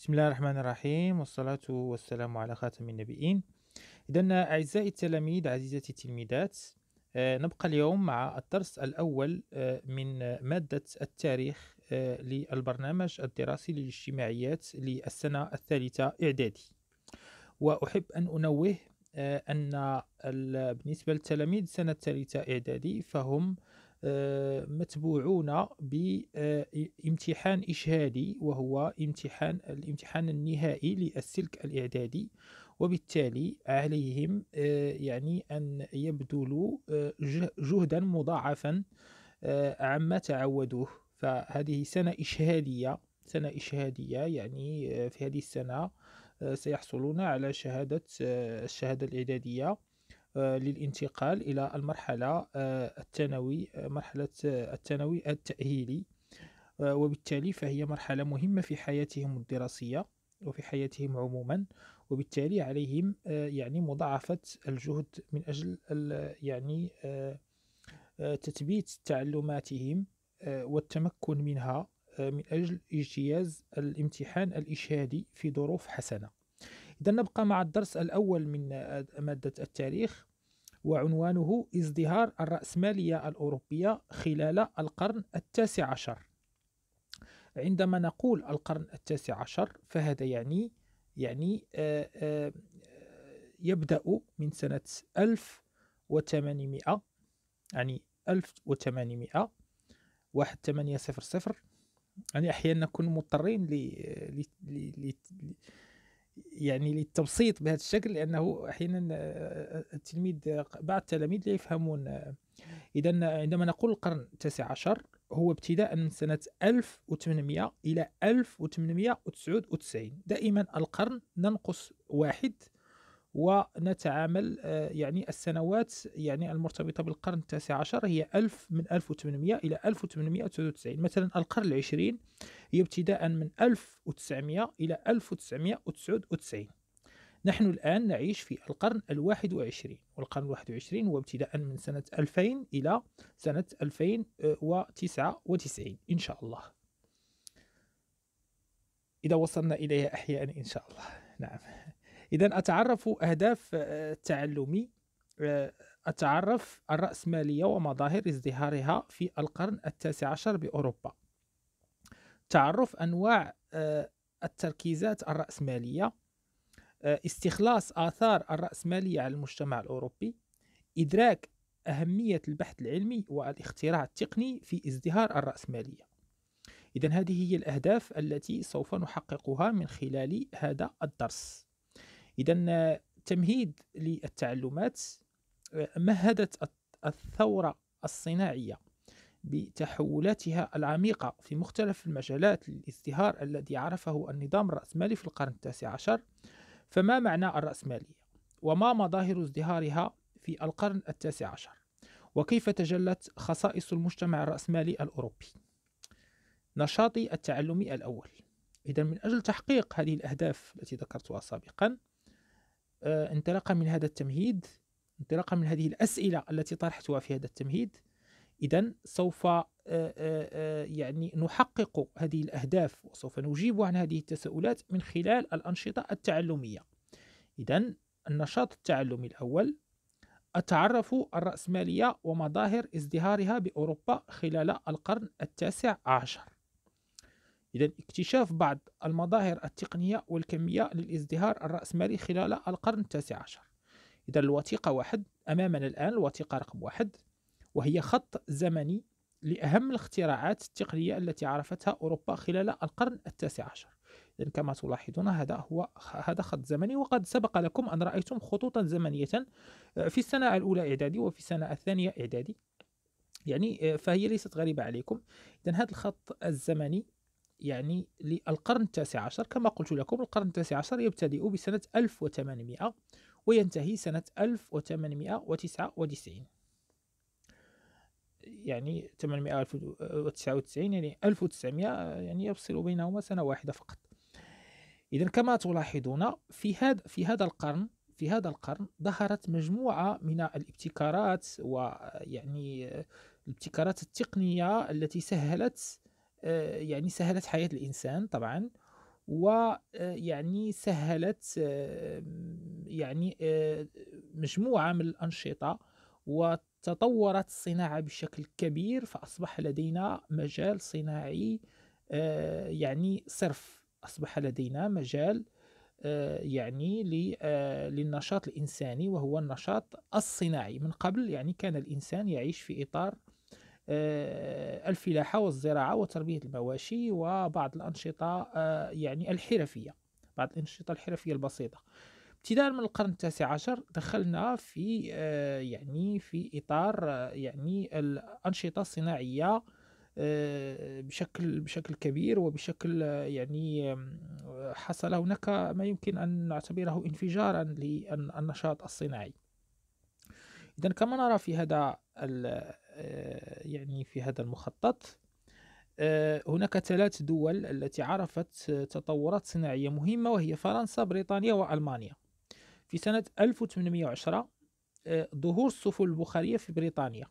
بسم الله الرحمن الرحيم والصلاة والسلام على خاتم النبيين إذا أعزائي التلاميذ عزيزتي التلميذات آه، نبقى اليوم مع الدرس الأول آه، من مادة التاريخ آه، للبرنامج الدراسي للاجتماعيات للسنة الثالثة إعدادي وأحب أن أنوه أن بالنسبة للتلاميذ السنة الثالثة إعدادي فهم آه، متبوعون بامتحان آه، إشهادي وهو امتحان الامتحان النهائي للسلك الإعدادي وبالتالي عليهم آه، يعني أن يبذلوا جهدا مضاعفا عما تعودوه فهذه سنة إشهادية سنة إشهادية يعني في هذه السنة سيحصلون على شهادة الشهادة الإعدادية آه، للانتقال إلى المرحلة آه، الثانوي آه، مرحلة الثانوي التأهيلي وبالتالي فهي مرحلة مهمة في حياتهم الدراسية وفي حياتهم عموما وبالتالي عليهم يعني مضاعفة الجهد من أجل يعني تثبيت تعلماتهم والتمكن منها من أجل اجتياز الامتحان الإشهادي في ظروف حسنة إذا نبقى مع الدرس الأول من مادة التاريخ وعنوانه ازدهار الرأسمالية الأوروبية خلال القرن التاسع عشر عندما نقول القرن التاسع عشر فهذا يعني يعني آه، آه، يبدأ من سنة 1800 يعني 1800 واحد صفر صفر يعني أحيانا نكون مضطرين ل يعني للتبسيط بهذا الشكل لانه احيانا آه، آه، آه، التلميذ بعض التلاميذ لا يفهمون اذا عندما نقول القرن التاسع عشر هو ابتداء من سنة 1800 إلى 1899 دائما القرن ننقص واحد ونتعامل يعني السنوات يعني المرتبطة بالقرن التاسع عشر هي 1000 من 1800 إلى 1899 مثلا القرن العشرين هي ابتداء من 1900 إلى 1999 نحن الآن نعيش في القرن الواحد وعشرين والقرن الواحد وعشرين هو ابتداء من سنة 2000 إلى سنة 2099 إن شاء الله إذا وصلنا إليها أحيانا إن شاء الله نعم إذا أتعرف أهداف آه، تعلمي آه، أتعرف الرأسمالية ومظاهر ازدهارها في القرن التاسع عشر بأوروبا تعرف انواع آه، التركيزات الراسماليه آه، استخلاص اثار الراسماليه على المجتمع الاوروبي ادراك اهميه البحث العلمي والاختراع التقني في ازدهار الراسماليه اذا هذه هي الاهداف التي سوف نحققها من خلال هذا الدرس اذا آه، تمهيد للتعلمات مهدت الثوره الصناعيه بتحولاتها العميقة في مختلف المجالات للازدهار الذي عرفه النظام الرأسمالي في القرن التاسع عشر فما معنى الرأسمالية؟ وما مظاهر ازدهارها في القرن التاسع عشر؟ وكيف تجلت خصائص المجتمع الرأسمالي الأوروبي؟ نشاطي التعلمي الأول إذا من أجل تحقيق هذه الأهداف التي ذكرتها سابقا آه، انطلاقا من هذا التمهيد انطلاقا من هذه الأسئلة التي طرحتها في هذا التمهيد إذا سوف آه، آه، آه، يعني نحقق هذه الأهداف وسوف نجيب عن هذه التساؤلات من خلال الأنشطة التعلمية إذا النشاط التعلمي الأول التعرف الرأسمالية ومظاهر ازدهارها بأوروبا خلال القرن التاسع عشر إذا اكتشاف بعض المظاهر التقنية والكمية للازدهار الرأسمالي خلال القرن التاسع عشر إذا الوثيقة واحد أمامنا الآن الوثيقة رقم واحد وهي خط زمني لأهم الاختراعات التقنية التي عرفتها أوروبا خلال القرن التاسع عشر إذن كما تلاحظون هذا هو هذا خط زمني وقد سبق لكم أن رأيتم خطوطا زمنية آه، في السنة الأولى إعدادي وفي السنة الثانية إعدادي يعني آه، فهي ليست غريبة عليكم إذن هذا الخط الزمني يعني للقرن التاسع عشر كما قلت لكم القرن التاسع عشر يبتدئ بسنة 1800 وينتهي سنة 1899 يعني 899 يعني 1900 يعني يفصل بينهما سنة واحدة فقط إذا كما تلاحظون في هذا في هذا القرن في هذا القرن ظهرت مجموعة من الابتكارات ويعني الابتكارات التقنية التي سهلت آه، يعني سهلت حياة الإنسان طبعا ويعني آه، سهلت آه، يعني مجموعة من الأنشطة تطورت الصناعة بشكل كبير فأصبح لدينا مجال صناعي آه، يعني صرف أصبح لدينا مجال آه، يعني آه، للنشاط الإنساني وهو النشاط الصناعي من قبل يعني كان الإنسان يعيش في إطار الفلاحة والزراعة وتربية المواشي وبعض الأنشطة يعني الحرفية بعض الأنشطة الحرفية البسيطة ابتداء من القرن التاسع عشر دخلنا في آه، يعني في اطار آه، يعني الانشطه الصناعيه آه، بشكل بشكل كبير وبشكل يعني حصل هناك ما يمكن ان نعتبره انفجارا للنشاط الصناعي اذا كما نرى في هذا يعني في هذا المخطط هناك ثلاث دول التي عرفت تطورات صناعيه مهمه وهي فرنسا بريطانيا والمانيا في سنة 1810 آه، ظهور السفن البخارية في بريطانيا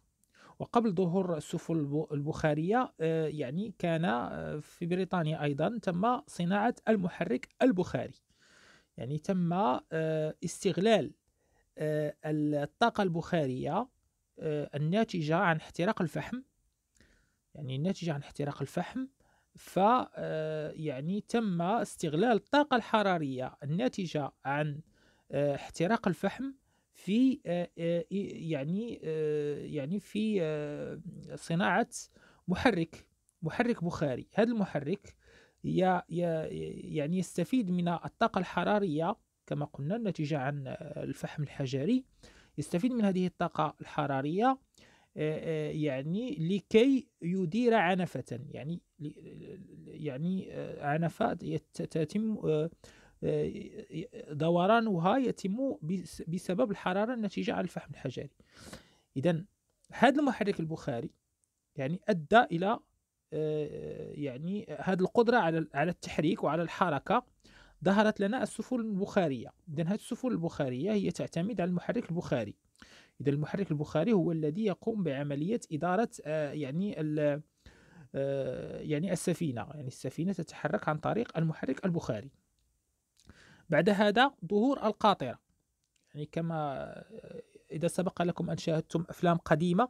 وقبل ظهور السفن البخارية آه، يعني كان آه، في بريطانيا أيضا تم صناعة المحرك البخاري يعني تم استغلال الطاقة البخارية الناتجة عن احتراق الفحم يعني الناتجة عن احتراق الفحم ف يعني تم استغلال الطاقة الحرارية الناتجة عن آه، احتراق الفحم في آه، آه، يعني يعني في صناعة محرك محرك بخاري هذا المحرك يعني يستفيد من الطاقة الحرارية كما قلنا الناتجة عن الفحم الحجري يستفيد من هذه الطاقة الحرارية يعني لكي يدير عنفة يعني يعني عنفة تتم آه، دورانها يتم بسبب الحرارة الناتجة عن الفحم الحجري إذا هذا المحرك البخاري يعني أدى إلى آه، يعني هذه القدرة على على التحريك وعلى الحركة ظهرت لنا السفن البخارية إذا هذه السفن البخارية هي تعتمد على المحرك البخاري إذا المحرك البخاري هو الذي يقوم بعملية إدارة آه، يعني يعني السفينة يعني السفينة تتحرك عن طريق المحرك البخاري بعد هذا ظهور القاطرة يعني كما آه، إذا سبق لكم أن شاهدتم أفلام قديمة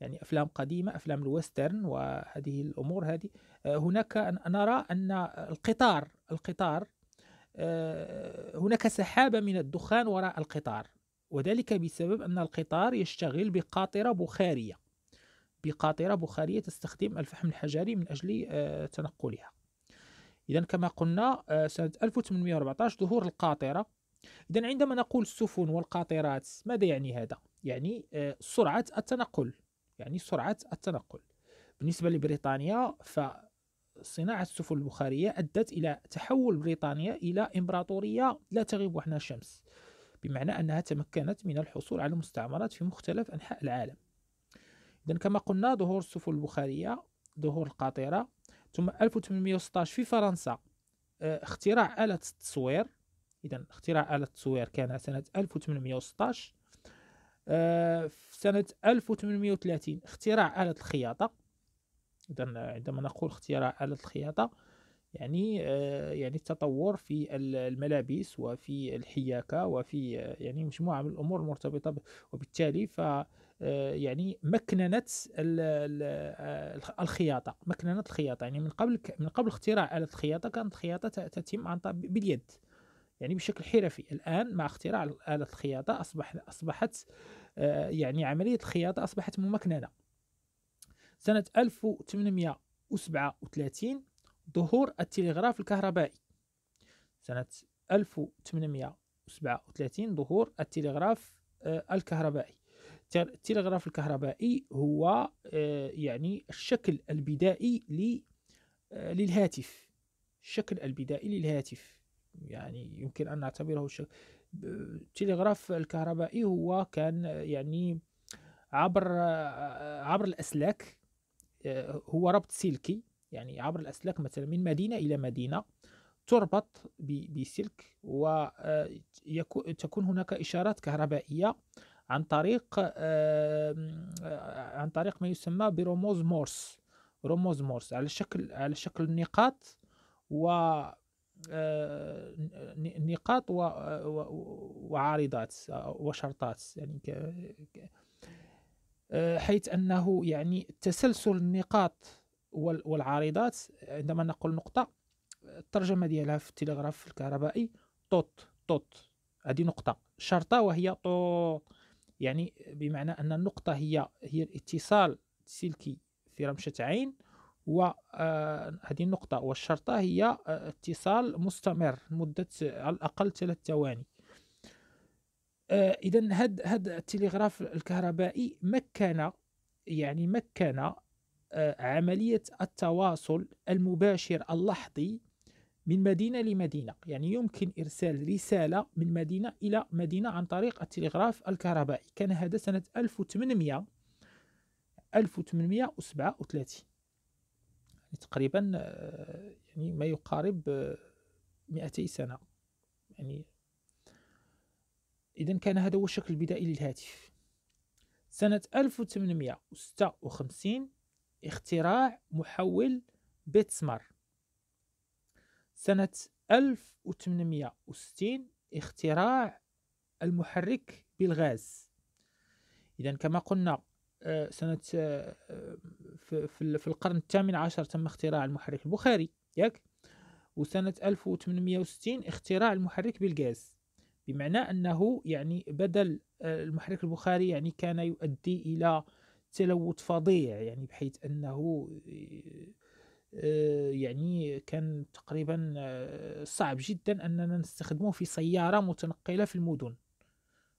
يعني أفلام قديمة أفلام الويسترن وهذه الأمور هذه آه، هناك نرى أن القطار القطار آه، هناك سحابة من الدخان وراء القطار وذلك بسبب أن القطار يشتغل بقاطرة بخارية بقاطرة بخارية تستخدم الفحم الحجري من أجل تنقلها إذا كما قلنا آه، سنة 1814 ظهور القاطرة إذا عندما نقول السفن والقاطرات ماذا يعني هذا؟ يعني آه، سرعة التنقل يعني سرعة التنقل بالنسبة لبريطانيا فصناعة السفن البخارية أدت إلى تحول بريطانيا إلى إمبراطورية لا تغيب عنها الشمس بمعنى أنها تمكنت من الحصول على مستعمرات في مختلف أنحاء العالم إذا كما قلنا ظهور السفن البخارية ظهور القاطرة ثم 1816 في فرنسا آه، اختراع آلة التصوير إذا اختراع آلة التصوير كان سنة 1816 آه، في سنة 1830 اختراع آلة الخياطة إذا آه، عندما نقول اختراع آلة الخياطة يعني يعني التطور في الملابس وفي الحياكة وفي يعني مجموعة من الأمور المرتبطة وبالتالي ف آه، يعني مكننت آه، الخياطه مكننت الخياطه يعني من قبل من قبل اختراع اله الخياطه كانت الخياطه تتم عن طريق باليد يعني بشكل حرفي الان مع اختراع اله الخياطه اصبح اصبحت آه، يعني عمليه الخياطه اصبحت ممكننه سنه 1837 ظهور التلغراف الكهربائي سنه 1837 ظهور التلغراف الكهربائي التلغراف الكهربائي هو آه، يعني الشكل البدائي آه، للهاتف الشكل البدائي للهاتف يعني يمكن أن نعتبره الشكل التلغراف الكهربائي هو كان آه، يعني عبر عبر الأسلاك هو ربط سلكي يعني عبر الأسلاك مثلا من مدينة إلى مدينة تربط بسلك وتكون هناك إشارات كهربائية عن طريق آه، عن طريق ما يسمى برموز مورس رموز مورس على شكل على شكل نقاط و آه، نقاط وعارضات آه، وشرطات يعني حيث انه يعني تسلسل النقاط والعارضات عندما نقول نقطه الترجمه ديالها في التلغراف الكهربائي طوط طوط هذه نقطه شرطه وهي طوط يعني بمعنى أن النقطة هي هي الاتصال السلكي في رمشة عين وهذه آه، النقطة والشرطة هي آه، اتصال مستمر مدة على الأقل ثلاث ثواني آه، إذا هذا هذا التلغراف الكهربائي مكن يعني مكن عملية التواصل المباشر اللحظي من مدينة لمدينة يعني يمكن إرسال رسالة من مدينة إلى مدينة عن طريق التلغراف الكهربائي كان هذا سنة 1800 1837 يعني تقريبا آه، يعني ما يقارب 200 آه، سنة يعني إذا كان هذا هو الشكل البدائي للهاتف سنة 1856 اختراع محول بيتسمار سنة 1860 اختراع المحرك بالغاز إذا كما قلنا آه، سنة آه، آه، في القرن الثامن عشر تم اختراع المحرك البخاري ياك وسنة 1860 اختراع المحرك بالغاز بمعنى أنه يعني بدل المحرك البخاري يعني كان يؤدي إلى تلوث فظيع يعني بحيث أنه آه، يعني كان تقريبا آه، صعب جدا أننا نستخدمه في سيارة متنقلة في المدن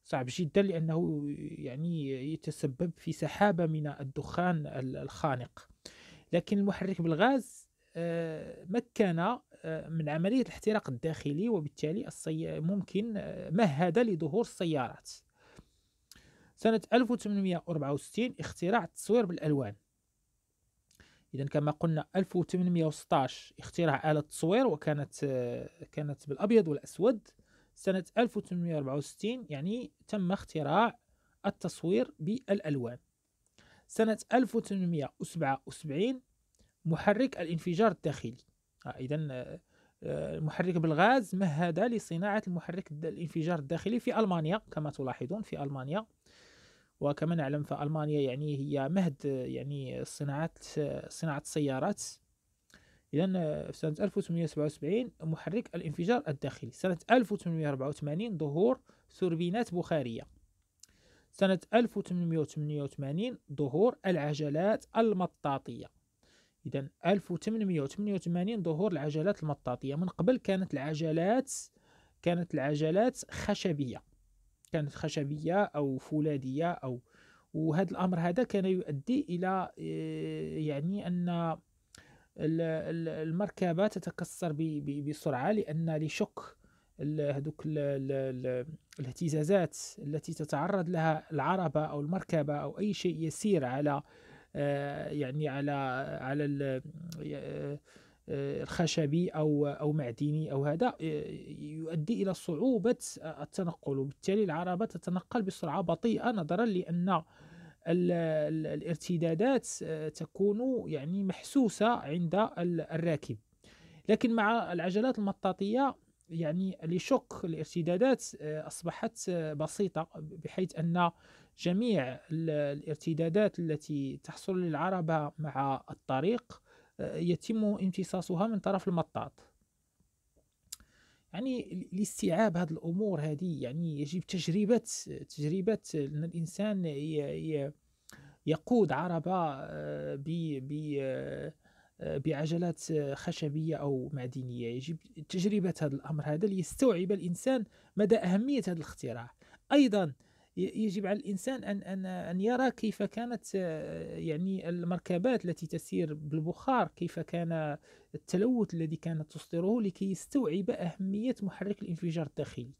صعب جدا لأنه يعني يتسبب في سحابة من الدخان الخانق لكن المحرك بالغاز آه، مكن من عملية الاحتراق الداخلي وبالتالي ممكن مهد لظهور السيارات سنة 1864 اختراع التصوير بالألوان اذا كما قلنا 1816 اختراع آلة التصوير وكانت آه، كانت بالابيض والاسود سنة 1864 يعني تم اختراع التصوير بالالوان سنة 1877 محرك الانفجار الداخلي آه، اذا آه، المحرك بالغاز مهد لصناعة المحرك الانفجار الداخلي في ألمانيا كما تلاحظون في ألمانيا وكما نعلم فألمانيا يعني هي مهد يعني صناعات صناعة السيارات إذا في سنة 1877 محرك الانفجار الداخلي سنة 1884 ظهور توربينات بخارية سنة 1888 ظهور العجلات المطاطية إذا 1888 ظهور العجلات المطاطية من قبل كانت العجلات كانت العجلات خشبية كانت خشبيه او فولاذيه او وهذا الامر هذا كان يؤدي الى آه، يعني ان المركبه تتكسر بسرعه لان لشك هذوك الاهتزازات التي تتعرض لها العربه او المركبه او اي شيء يسير على آه، يعني على على آه، خشبي او او معدني او هذا آه، يؤدي الى صعوبه التنقل وبالتالي العربه تتنقل بسرعه بطيئه نظرا لان الارتدادات آه، تكون يعني محسوسه عند الراكب لكن مع العجلات المطاطيه يعني لشق الارتدادات اصبحت بسيطه بحيث ان جميع الارتدادات التي تحصل للعربه مع الطريق يتم امتصاصها من طرف المطاط يعني لاستيعاب هذه الامور هذه يعني يجب تجربه تجربه ان الانسان يقود عربه آه، ب آه، بعجلات خشبيه او معدنيه يجب تجربه هذا الامر هذا ليستوعب الانسان مدى اهميه هذا الاختراع ايضا يجب على الانسان ان ان ان يرى كيف كانت آه، يعني المركبات التي تسير بالبخار كيف كان التلوث الذي كانت تصدره لكي يستوعب اهميه محرك الانفجار الداخلي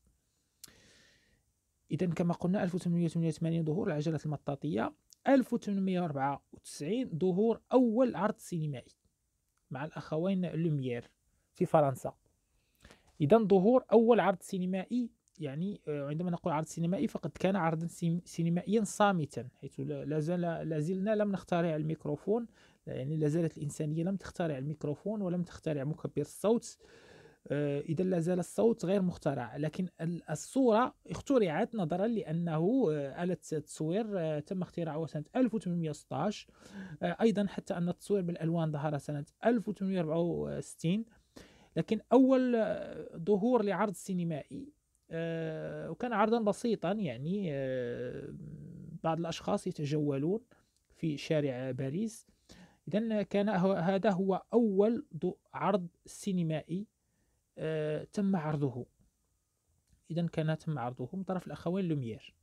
اذا كما قلنا 1888 ظهور العجله المطاطيه 1894 ظهور اول عرض سينمائي مع الاخوين لوميير في فرنسا إذا ظهور أول عرض سينمائي يعني آه، عندما نقول عرض سينمائي فقد كان عرضا سينمائيا صامتا حيث لا زلنا لم نخترع الميكروفون يعني لا زالت الإنسانية لم تخترع الميكروفون ولم تخترع مكبر الصوت آه، إذا لا زال الصوت غير مخترع لكن الصورة اخترعت نظرا لأنه آه، آلة التصوير تم اختراعها سنة 1816 أيضا حتى أن التصوير بالألوان ظهر سنة 1864 لكن أول ظهور لعرض سينمائي آه، وكان عرضا بسيطا يعني آه، بعض الأشخاص يتجولون في شارع باريس إذا كان هذا هو أول عرض سينمائي آه، تم عرضه إذا كان تم عرضه من طرف الأخوين لوميير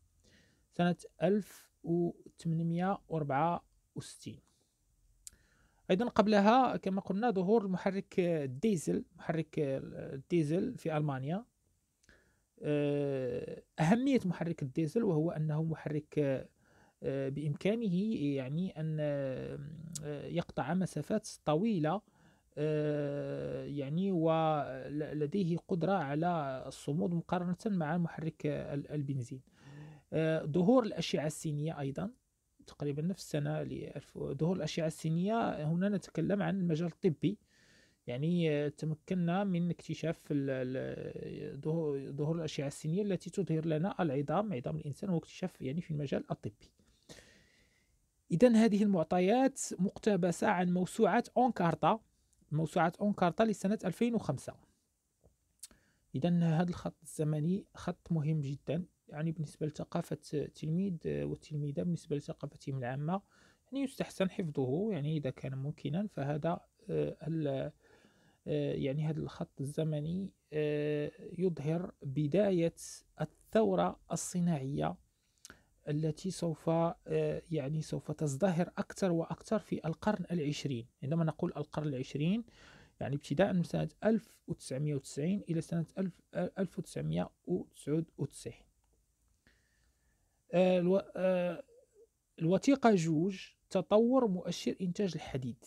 سنة 1864 أيضا قبلها كما قلنا ظهور محرك الديزل محرك الديزل في ألمانيا آه، أهمية محرك الديزل وهو أنه محرك آه، بإمكانه يعني أن آه، يقطع مسافات طويلة يعني ولديه قدرة على الصمود مقارنة مع محرك البنزين ظهور الأشعة السينية أيضا تقريبا نفس السنة ظهور الأشعة السينية هنا نتكلم عن المجال الطبي يعني تمكنا من اكتشاف ظهور الأشعة السينية التي تظهر لنا العظام عظام الإنسان واكتشاف يعني في المجال الطبي إذا هذه المعطيات مقتبسة عن موسوعة أونكارتا موسوعة أونكارتا لسنة 2005 إذا هذا الخط الزمني خط مهم جدا يعني بالنسبة لثقافة التلميذ والتلميذة بالنسبة لثقافتهم العامة يعني يستحسن حفظه يعني إذا كان ممكنا فهذا آه، آه، يعني هذا الخط الزمني آه، يظهر بداية الثورة الصناعية التي سوف آه، يعني سوف تزدهر أكثر وأكثر في القرن العشرين عندما نقول القرن العشرين يعني ابتداء من سنة 1990 إلى سنة 1999 الوثيقة جوج تطور مؤشر إنتاج الحديد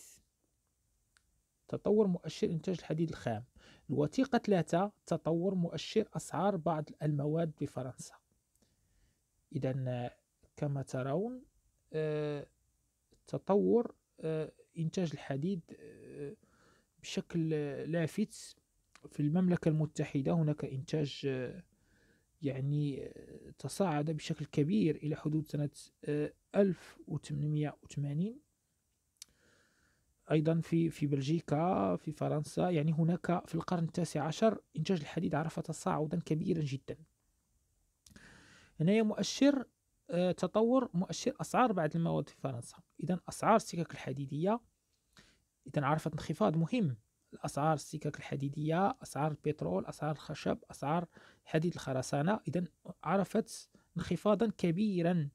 تطور مؤشر إنتاج الحديد الخام الوثيقة ثلاثة تطور مؤشر أسعار بعض المواد بفرنسا إذا كما ترون آه، تطور آه، إنتاج الحديد آه، بشكل لافت في المملكة المتحدة هناك إنتاج يعني تصاعد بشكل كبير إلى حدود سنة 1880 ايضا في في بلجيكا في فرنسا يعني هناك في القرن التاسع عشر انتاج الحديد عرف تصاعدا كبيرا جدا هنا مؤشر آه، تطور مؤشر اسعار بعض المواد في فرنسا اذا اسعار السكك الحديديه اذا عرفت انخفاض مهم الاسعار السكك الحديديه اسعار البترول اسعار الخشب اسعار حديد الخرسانه اذا عرفت انخفاضا كبيرا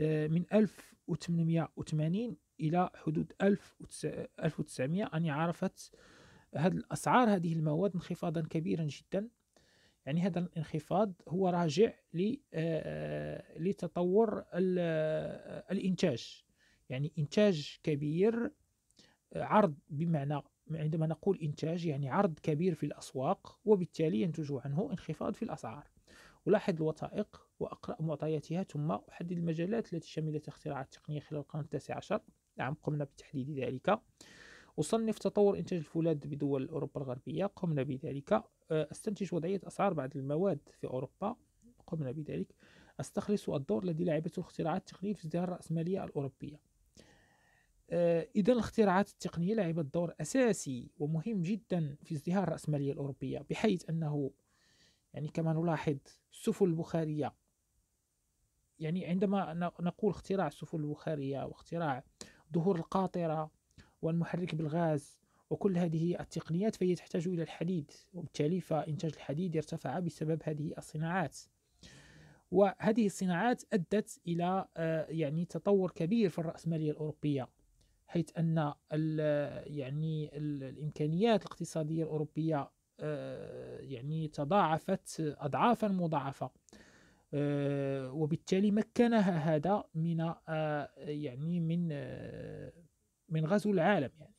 آه، من 1880 الى حدود 1900 اني عرفت هاد الاسعار هذه المواد انخفاضا كبيرا جدا يعني هذا الانخفاض هو راجع لتطور الانتاج يعني انتاج كبير عرض بمعنى عندما نقول انتاج يعني عرض كبير في الاسواق وبالتالي ينتج عنه انخفاض في الاسعار ألاحظ الوثائق وأقرأ معطياتها ثم أحدد المجالات التي شملت اختراعات التقنية خلال القرن التاسع عشر نعم قمنا بتحديد ذلك أصنف تطور إنتاج الفولاذ بدول أوروبا الغربية قمنا بذلك آه، أستنتج وضعية أسعار بعض المواد في أوروبا قمنا بذلك أستخلص الدور الذي لعبته الاختراعات التقنية في ازدهار الرأسمالية الأوروبية آه، إذا الاختراعات التقنية لعبت دور أساسي ومهم جدا في ازدهار الرأسمالية الأوروبية بحيث أنه يعني كما نلاحظ السفن البخارية يعني عندما نقول اختراع السفن البخارية واختراع ظهور القاطرة والمحرك بالغاز وكل هذه التقنيات فهي تحتاج إلى الحديد وبالتالي فإنتاج الحديد ارتفع بسبب هذه الصناعات وهذه الصناعات أدت إلى آه، يعني تطور كبير في الرأسمالية الأوروبية حيث أن يعني الإمكانيات الاقتصادية الأوروبية آه، يعني تضاعفت أضعافا مضاعفة آه، وبالتالي مكنها هذا من آه، يعني من آه، من غزو العالم يعني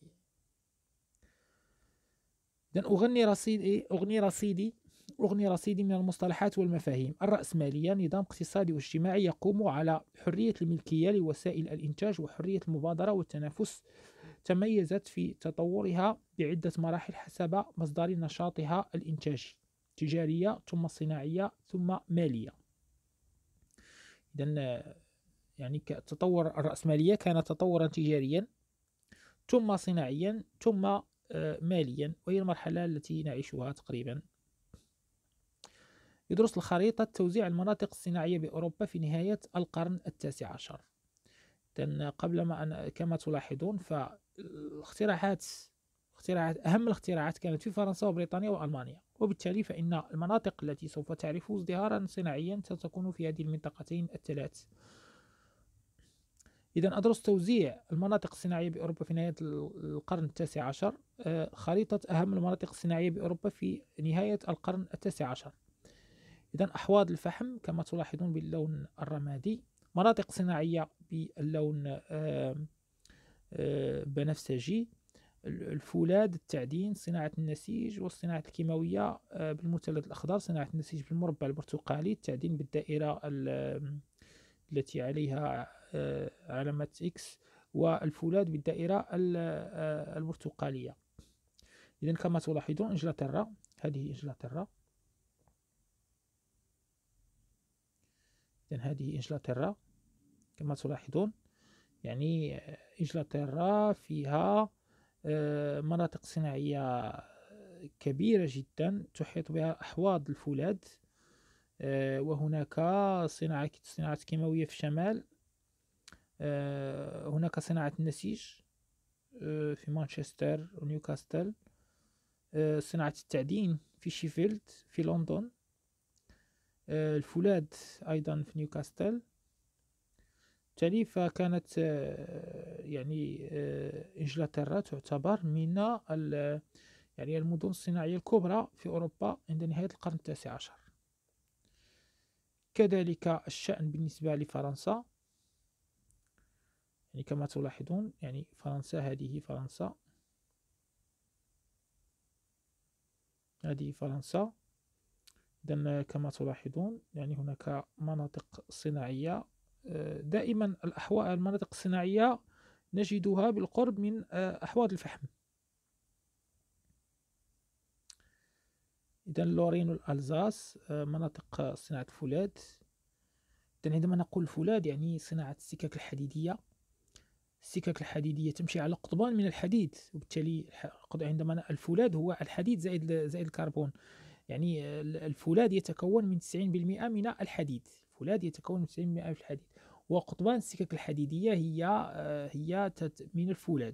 إذن أغني رصيدي أغني رصيدي أغني رصيدي من المصطلحات والمفاهيم الرأسمالية نظام اقتصادي واجتماعي يقوم على حرية الملكية لوسائل الإنتاج وحرية المبادرة والتنافس تميزت في تطورها بعدة مراحل حسب مصدر نشاطها الإنتاجي تجارية ثم صناعية ثم مالية لأن يعني تطور الرأسمالية كان تطورا تجاريا ثم صناعيا ثم آه، ماليا وهي المرحلة التي نعيشها تقريبا يدرس الخريطة توزيع المناطق الصناعية بأوروبا في نهاية القرن التاسع عشر قبل ما أن كما تلاحظون فالاختراعات اختراعات أهم الاختراعات كانت في فرنسا وبريطانيا وألمانيا وبالتالي فإن المناطق التي سوف تعرف ازدهارا صناعيا ستكون في هذه المنطقتين الثلاث إذا أدرس توزيع المناطق الصناعية بأوروبا في نهاية القرن التاسع عشر آه، خريطة أهم المناطق الصناعية بأوروبا في نهاية القرن التاسع عشر إذا أحواض الفحم كما تلاحظون باللون الرمادي مناطق صناعية باللون بنفسجي الفولاذ التعدين صناعة النسيج والصناعة الكيماوية آه، بالمثلث الأخضر صناعة النسيج بالمربع البرتقالي التعدين بالدائرة التي عليها آه، علامة إكس والفولاذ بالدائرة آه، البرتقالية إذا كما تلاحظون إنجلترا هذه إنجلترا إذا هذه إنجلترا كما تلاحظون يعني إنجلترا فيها آه، مناطق صناعية كبيرة جدا تحيط بها أحواض الفولاذ آه، وهناك صناعة صناعة كيماوية في الشمال آه، هناك صناعة النسيج في مانشستر ونيوكاستل صناعة التعدين في شيفيلد في لندن الفولاذ أيضا في نيوكاستل بالتالي فكانت آه، يعني آه، انجلترا تعتبر من يعني المدن الصناعية الكبرى في أوروبا عند نهاية القرن التاسع عشر كذلك الشأن بالنسبة لفرنسا يعني كما تلاحظون يعني فرنسا هذه فرنسا هذه فرنسا إذا كما تلاحظون يعني هناك مناطق صناعية دائما الأحواض المناطق الصناعية نجدها بالقرب من آه، أحواض الفحم إذا لورين والألزاس آه، مناطق صناعة الفولاذ إذا عندما نقول فولاذ يعني صناعة السكك الحديدية السكك الحديدية تمشي على قطبان من الحديد وبالتالي عندما الفولاذ هو الحديد زائد زائد الكربون يعني الفولاذ يتكون من 90% من الحديد الفولاذ يتكون من 90% من الحديد وقطبان السكك الحديدية هي آه، هي من الفولاذ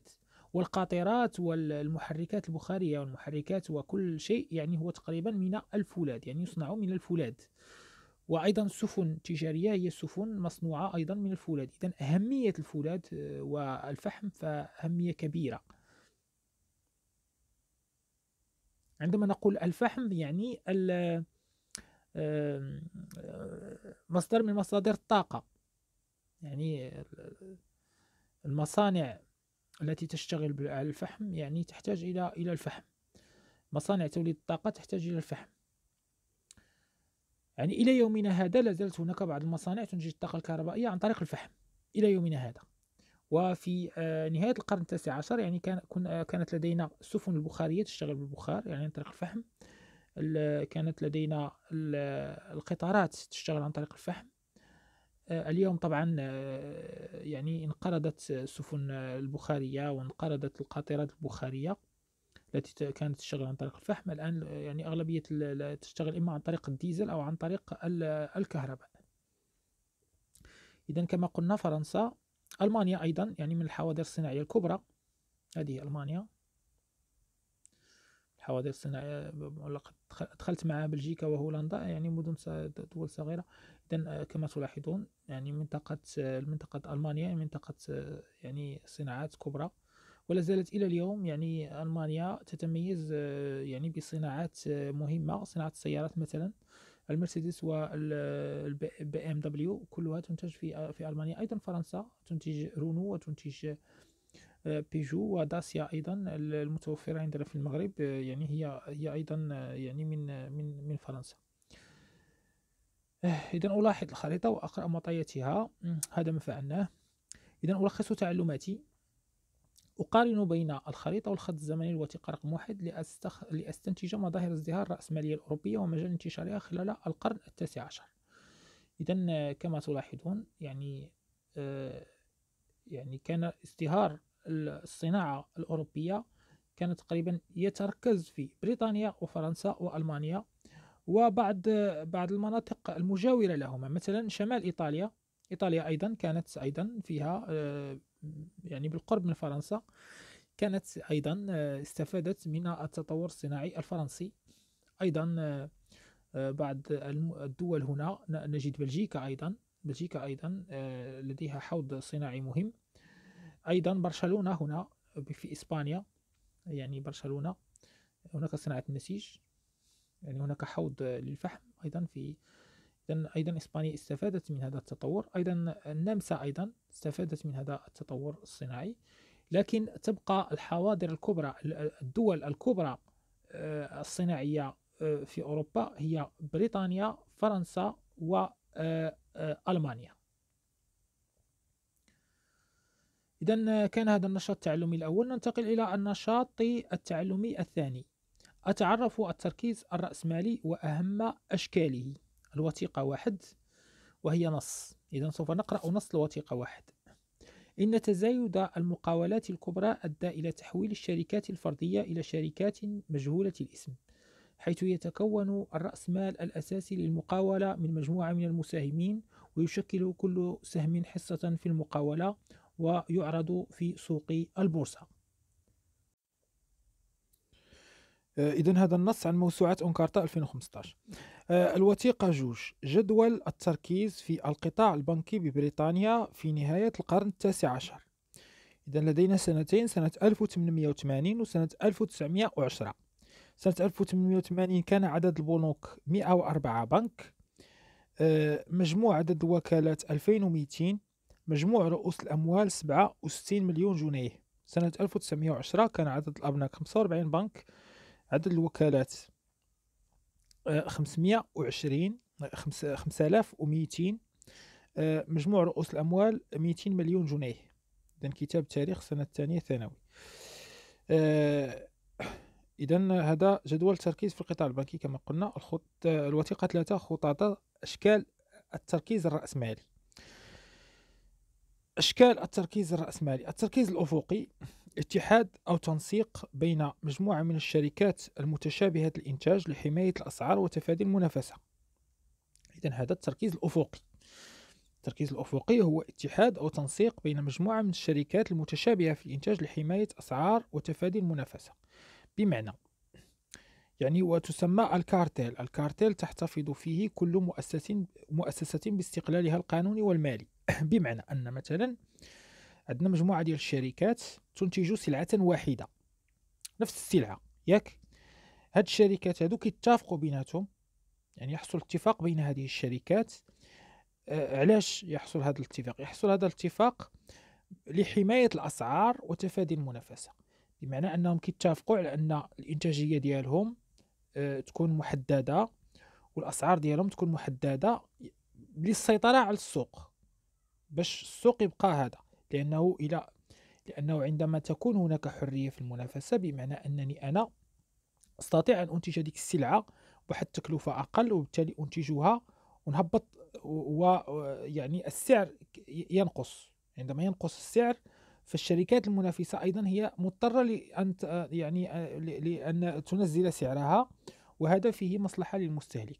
والقاطرات والمحركات البخارية والمحركات وكل شيء يعني هو تقريبا من الفولاذ يعني يصنع من الفولاذ وأيضا السفن التجارية هي سفن مصنوعة أيضا من الفولاذ إذا أهمية الفولاذ آه، والفحم فأهمية كبيرة عندما نقول الفحم يعني مصدر من مصادر الطاقة يعني المصانع التي تشتغل على الفحم يعني تحتاج إلى إلى الفحم مصانع توليد الطاقة تحتاج إلى الفحم يعني إلى يومنا هذا لازالت هناك بعض المصانع تنتج الطاقة الكهربائية عن طريق الفحم إلى يومنا هذا وفي آه، نهاية القرن التاسع عشر يعني كان آه، كانت لدينا السفن البخارية تشتغل بالبخار يعني عن طريق الفحم كانت لدينا القطارات تشتغل عن طريق الفحم آه، اليوم طبعا آه، يعني انقرضت السفن البخارية وانقرضت القاطرات البخارية التي كانت تشتغل عن طريق الفحم الآن آه، يعني أغلبية تشتغل إما عن طريق الديزل أو عن طريق الكهرباء إذا كما قلنا فرنسا ألمانيا أيضا يعني من الحوادث الصناعية الكبرى هذه ألمانيا الحوادث الصناعية لقد دخلت مع بلجيكا وهولندا يعني مدن دول صغيرة إذا كما تلاحظون يعني منطقة منطقة ألمانيا منطقة يعني صناعات كبرى ولا زالت إلى اليوم يعني ألمانيا تتميز يعني بصناعات مهمة صناعة السيارات مثلا المرسيدس والبي ام دبليو كلها تنتج في في المانيا ايضا فرنسا تنتج رونو وتنتج بيجو وداسيا ايضا المتوفره عندنا في المغرب يعني هي هي ايضا يعني من من من فرنسا إيه، إذا ألاحظ الخريطة وأقرأ معطياتها هذا ما فعلناه إذا ألخص تعلماتي أقارن بين الخريطة والخط الزمني الوثيقة رقم واحد لأستخ... لأستنتج مظاهر ازدهار الرأسمالية الأوروبية ومجال انتشارها خلال القرن التاسع عشر إذا كما تلاحظون يعني آه، يعني كان ازدهار الصناعة الأوروبية كان تقريبا يتركز في بريطانيا وفرنسا وألمانيا وبعض بعض المناطق المجاورة لهما مثلا شمال إيطاليا إيطاليا أيضا كانت أيضا فيها آه، يعني بالقرب من فرنسا كانت أيضا آه، استفادت من التطور الصناعي الفرنسي أيضا آه، بعض الدول هنا نجد بلجيكا أيضا بلجيكا أيضا لديها حوض صناعي مهم أيضا برشلونة هنا في إسبانيا يعني برشلونة هناك صناعة النسيج يعني هناك حوض للفحم أيضا في إذا أيضا إسبانيا استفادت من هذا التطور أيضا النمسا أيضا استفادت من هذا التطور الصناعي لكن تبقى الحواضر الكبرى الدول الكبرى آه، الصناعية آه، في أوروبا هي بريطانيا فرنسا وألمانيا آه، إذا كان هذا النشاط التعلمي الأول ننتقل إلى النشاط التعلمي الثاني أتعرف التركيز الرأسمالي وأهم أشكاله الوثيقة واحد وهي نص إذا سوف نقرأ نص الوثيقة واحد إن تزايد المقاولات الكبرى أدى إلى تحويل الشركات الفردية إلى شركات مجهولة الاسم حيث يتكون الرأسمال الأساسي للمقاولة من مجموعة من المساهمين ويشكل كل سهم حصة في المقاولة ويعرض في سوق البورصة آه، إذا هذا النص عن موسوعة أنكارتا 2015 آه، الوثيقة جوج جدول التركيز في القطاع البنكي ببريطانيا في نهاية القرن التاسع عشر إذا لدينا سنتين سنة 1880 وسنة 1910 سنة 1880 كان عدد البنوك 104 بنك آه، مجموع عدد الوكالات 2200 مجموع رؤوس الأموال 67 مليون جنيه سنة 1910 كان عدد الابناك 45 بنك عدد الوكالات 520 آه، 5200 آه، مجموع رؤوس الأموال 200 مليون جنيه إذا كتاب تاريخ سنة الثانية ثانوي آه، إذا هذا جدول التركيز في القطاع البنكي كما قلنا الخط الوثيقة ثلاثة خطط أشكال التركيز الرأسمالي أشكال التركيز الرأسمالي التركيز الأفقي اتحاد أو تنسيق بين مجموعة من الشركات المتشابهة الإنتاج لحماية الأسعار وتفادي المنافسة إذا هذا التركيز الأفقي التركيز الأفقي هو اتحاد أو تنسيق بين مجموعة من الشركات المتشابهة في الإنتاج لحماية أسعار وتفادي المنافسة بمعنى يعني وتسمى الكارتيل الكارتيل تحتفظ فيه كل مؤسسة مؤسسة باستقلالها القانوني والمالي بمعنى أن مثلا عندنا مجموعة ديال الشركات تنتج سلعة واحدة نفس السلعة ياك هاد الشركات هادو كيتفقوا بيناتهم يعني يحصل اتفاق بين هذه الشركات آه علاش يحصل هذا الاتفاق يحصل هذا الاتفاق لحماية الأسعار وتفادي المنافسة بمعنى أنهم كيتفقوا على أن الإنتاجية ديالهم آه تكون محددة والأسعار ديالهم تكون محددة للسيطرة على السوق باش السوق يبقى هذا لأنه إلى لأنه عندما تكون هناك حرية في المنافسة بمعنى أنني أنا أستطيع أن أنتج هذيك السلعة بواحد التكلفة أقل وبالتالي أنتجها ونهبط ويعني السعر ينقص عندما ينقص السعر فالشركات المنافسة أيضا هي مضطرة لأن يعني آه، لأن تنزل سعرها وهذا فيه مصلحة للمستهلك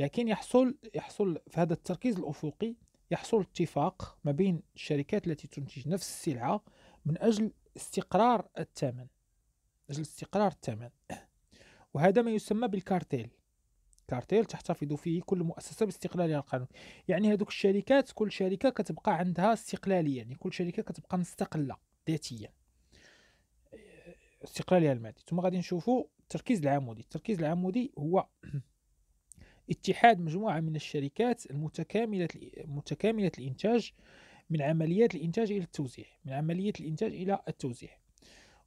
لكن يحصل يحصل في هذا التركيز الأفقي يحصل اتفاق ما بين الشركات التي تنتج نفس السلعة من أجل استقرار الثمن أجل استقرار الثمن وهذا ما يسمى بالكارتيل كارتيل تحتفظ فيه كل مؤسسة باستقلالها القانوني يعني هذوك الشركات كل شركة كتبقى عندها استقلالية يعني كل شركة كتبقى مستقلة ذاتيا استقلالها المادي ثم غادي نشوفوا التركيز العمودي التركيز العمودي هو اتحاد مجموعة من الشركات المتكاملة متكاملة الإنتاج من عمليات الإنتاج إلى التوزيع من عملية الإنتاج إلى التوزيع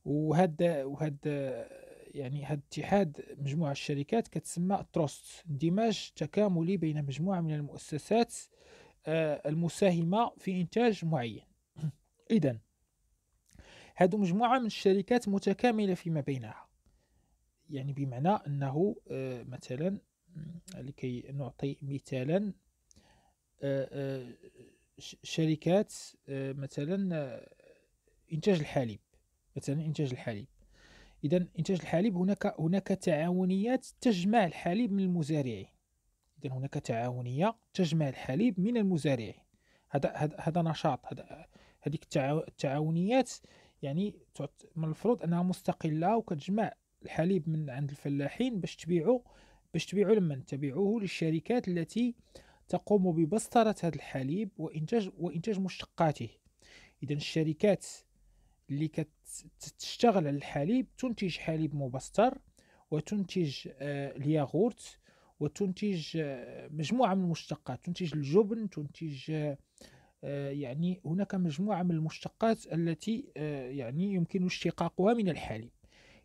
وهذا وهذا يعني هاد اتحاد مجموعة الشركات كتسمى تروست اندماج تكاملي بين مجموعة من المؤسسات آه، المساهمة في إنتاج معين إذا هادو مجموعة من الشركات متكاملة فيما بينها يعني بمعنى أنه آه، مثلا لكي نعطي مثالا آه، شركات آه، مثلا آه، انتاج الحليب مثلا انتاج الحليب اذا انتاج الحليب هناك هناك تعاونيات تجمع الحليب من المزارعين اذا هناك تعاونيه تجمع الحليب من المزارعين هذا هذا نشاط هذيك التعاونيات يعني من المفروض انها مستقله وكتجمع الحليب من عند الفلاحين باش تبيعو باش تبيعو لمن تبيعوه للشركات التي تقوم ببسطرة هذا الحليب وإنتاج وإنتاج مشتقاته إذا الشركات اللي كتشتغل على الحليب تنتج حليب مبستر وتنتج آه، الياغورت وتنتج آه، مجموعة من المشتقات تنتج الجبن تنتج آه، يعني هناك مجموعة من المشتقات التي يعني يمكن اشتقاقها من الحليب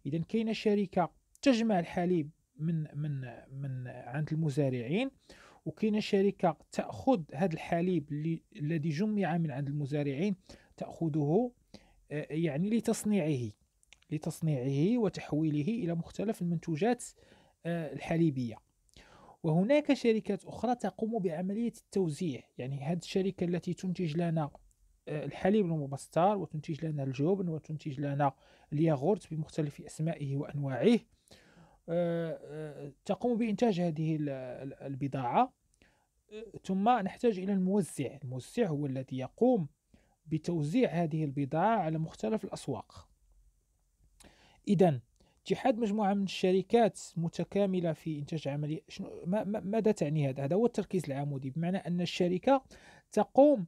إذا كاينة شركة تجمع الحليب من من من عند المزارعين وكاينه شركه تاخذ هذا الحليب اللي الذي جمع من عند المزارعين تاخذه آه، يعني لتصنيعه لتصنيعه وتحويله الى مختلف المنتوجات آه، الحليبيه وهناك شركات اخرى تقوم بعمليه التوزيع يعني هذه الشركه التي تنتج لنا آه، الحليب المبستر وتنتج لنا الجبن وتنتج لنا الياغورت بمختلف اسمائه وانواعه تقوم بإنتاج هذه البضاعة ثم نحتاج إلى الموزع الموزع هو الذي يقوم بتوزيع هذه البضاعة على مختلف الأسواق إذا اتحاد مجموعة من الشركات متكاملة في إنتاج عملي شنو ما ماذا تعني هذا؟ هذا هو التركيز العمودي بمعنى أن الشركة تقوم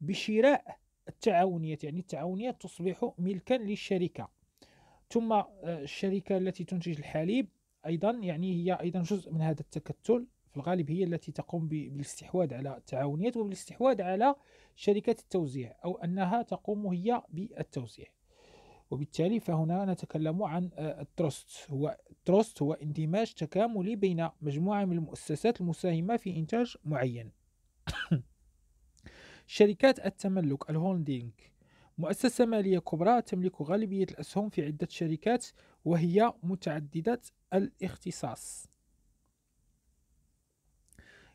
بشراء التعاونيات يعني التعاونيات تصبح ملكا للشركة ثم آه، الشركة التي تنتج الحليب أيضا يعني هي أيضا جزء من هذا التكتل في الغالب هي التي تقوم بالاستحواذ على التعاونيات وبالاستحواذ على شركات التوزيع أو أنها تقوم هي بالتوزيع وبالتالي فهنا نتكلم عن آه، التروست هو التروست هو اندماج تكاملي بين مجموعة من المؤسسات المساهمة في إنتاج معين شركات التملك الهولدينغ مؤسسة مالية كبرى تملك غالبية الأسهم في عدة شركات وهي متعددة الاختصاص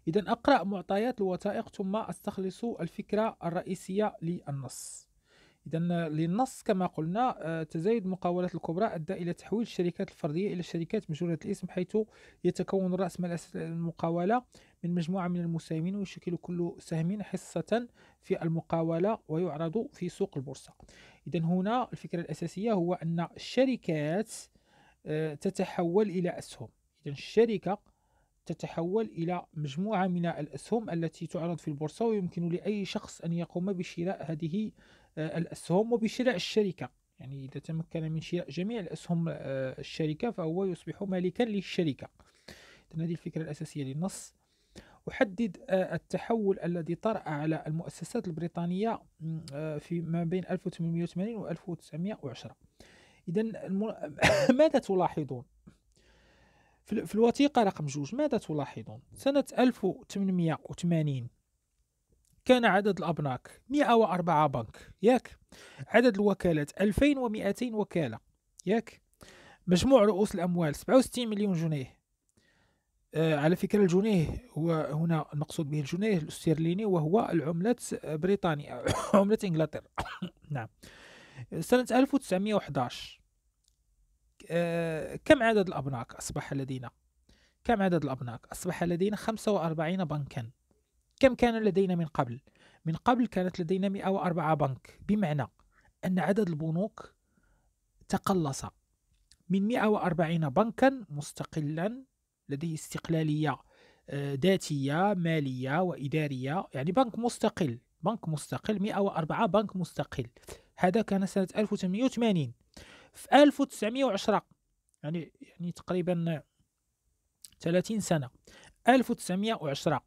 إذا أقرأ معطيات الوثائق ثم أستخلص الفكرة الرئيسية للنص إذا للنص كما قلنا آه، تزايد المقاولات الكبرى أدى إلى تحويل الشركات الفردية إلى شركات مجهولة الاسم حيث يتكون رأس مال المقاولة من مجموعة من المساهمين ويشكل كل سهم حصة في المقاولة ويعرض في سوق البورصة إذا هنا الفكرة الأساسية هو أن الشركات آه، تتحول إلى أسهم إذا الشركة تتحول إلى مجموعة من الأسهم التي تعرض في البورصة ويمكن لأي شخص أن يقوم بشراء هذه آه، الأسهم وبشراء الشركة يعني إذا تمكن من شراء جميع الأسهم آه، الشركة فهو يصبح مالكا للشركة هذه الفكرة الأساسية للنص أحدد آه، التحول الذي طرأ على المؤسسات البريطانية في ما بين 1880 و 1910 إذا ماذا تلاحظون؟ في الوثيقة رقم جوج ماذا تلاحظون سنة 1880 كان عدد الأبناك 104 بنك ياك عدد الوكالات 2200 وكالة ياك مجموع رؤوس الأموال 67 مليون جنيه آه على فكرة الجنيه هو هنا المقصود به الجنيه الاسترليني وهو العملة بريطانيا عملة إنجلترا نعم سنة 1911 آه، كم عدد الأبناك أصبح لدينا؟ كم عدد الأبناك؟ أصبح لدينا 45 بنكا كم كان لدينا من قبل؟ من قبل كانت لدينا 104 بنك بمعنى أن عدد البنوك تقلص من 140 بنكا مستقلا لديه استقلالية آه، ذاتية مالية وإدارية يعني بنك مستقل بنك مستقل 104 بنك مستقل هذا كان سنة 1880 في 1910 يعني يعني تقريبا 30 سنة 1910